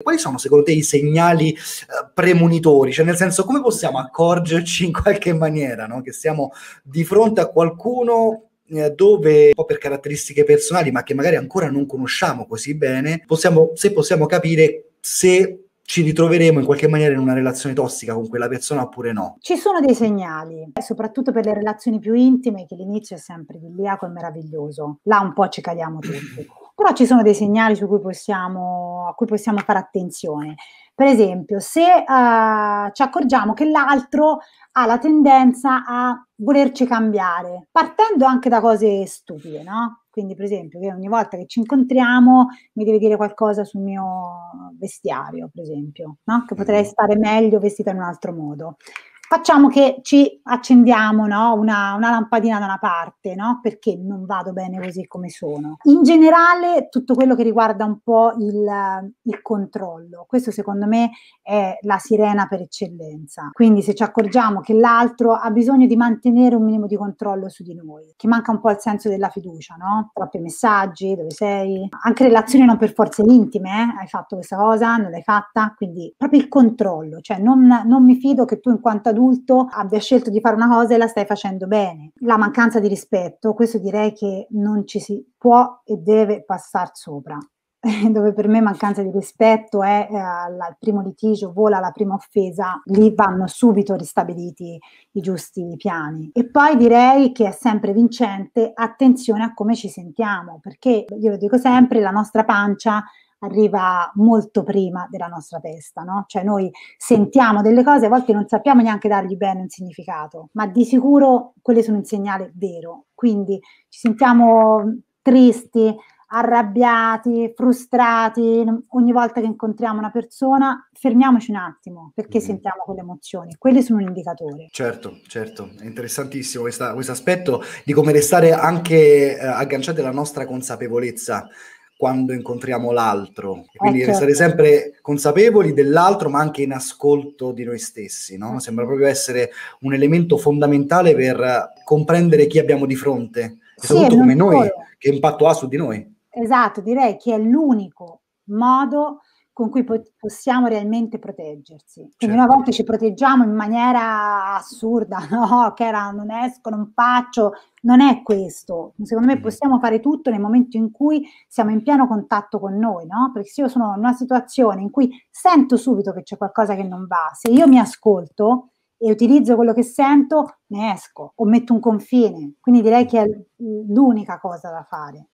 Quali sono secondo te i segnali eh, premonitori? Cioè, nel senso, come possiamo accorgerci in qualche maniera no? che siamo di fronte a qualcuno eh, dove, un po' per caratteristiche personali, ma che magari ancora non conosciamo così bene, possiamo, se possiamo capire se ci ritroveremo in qualche maniera in una relazione tossica con quella persona oppure no? Ci sono dei segnali, eh, soprattutto per le relazioni più intime, che l'inizio è sempre di ah, e meraviglioso. Là un po' ci cadiamo tutti però ci sono dei segnali su cui possiamo, a cui possiamo fare attenzione. Per esempio, se uh, ci accorgiamo che l'altro ha la tendenza a volerci cambiare, partendo anche da cose stupide, no? Quindi, per esempio, che ogni volta che ci incontriamo mi deve dire qualcosa sul mio vestiario, per esempio, no? Che potrei mm-hmm. stare meglio vestita in un altro modo facciamo che ci accendiamo no? una, una, lampadina da una parte, no? perché non vado bene così come sono. In generale, tutto quello che riguarda un po' il, il controllo, questo secondo me è la sirena per eccellenza. Quindi se ci accorgiamo che l'altro ha bisogno di mantenere un minimo di controllo su di noi, che manca un po' il senso della fiducia, no? troppi messaggi, dove sei, anche relazioni non per forza intime, eh? hai fatto questa cosa, non l'hai fatta, quindi proprio il controllo, cioè non, non mi fido che tu in quanto adulto adulto abbia scelto di fare una cosa e la stai facendo bene. La mancanza di rispetto, questo direi che non ci si può e deve passare sopra dove per me mancanza di rispetto è eh, al primo litigio, vola la prima offesa, lì vanno subito ristabiliti i giusti piani. E poi direi che è sempre vincente attenzione a come ci sentiamo, perché io lo dico sempre, la nostra pancia arriva molto prima della nostra testa, no? Cioè noi sentiamo delle cose, a volte non sappiamo neanche dargli bene un significato, ma di sicuro quelle sono un segnale vero. Quindi ci sentiamo tristi, arrabbiati, frustrati, ogni volta che incontriamo una persona, fermiamoci un attimo perché mm. sentiamo quelle emozioni, quelle sono un indicatore. Certo, certo, è interessantissimo questo aspetto di come restare anche eh, agganciati alla nostra consapevolezza quando incontriamo l'altro. E eh, quindi okay. Certo. essere sempre consapevoli dell'altro, ma anche in ascolto di noi stessi. No? Mm. Sembra proprio essere un elemento fondamentale per comprendere chi abbiamo di fronte, e sì, soprattutto come noi, che impatto ha su di noi. Esatto, direi che è l'unico modo con cui possiamo realmente proteggersi. Quindi certo. una volta ci proteggiamo in maniera assurda, no, che era non esco, non faccio, non è questo. Secondo me possiamo fare tutto nel momento in cui siamo in pieno contatto con noi, no? Perché se io sono in una situazione in cui sento subito che c'è qualcosa che non va, se io mi ascolto e utilizzo quello che sento, ne esco o metto un confine. Quindi direi che è l'unica cosa da fare.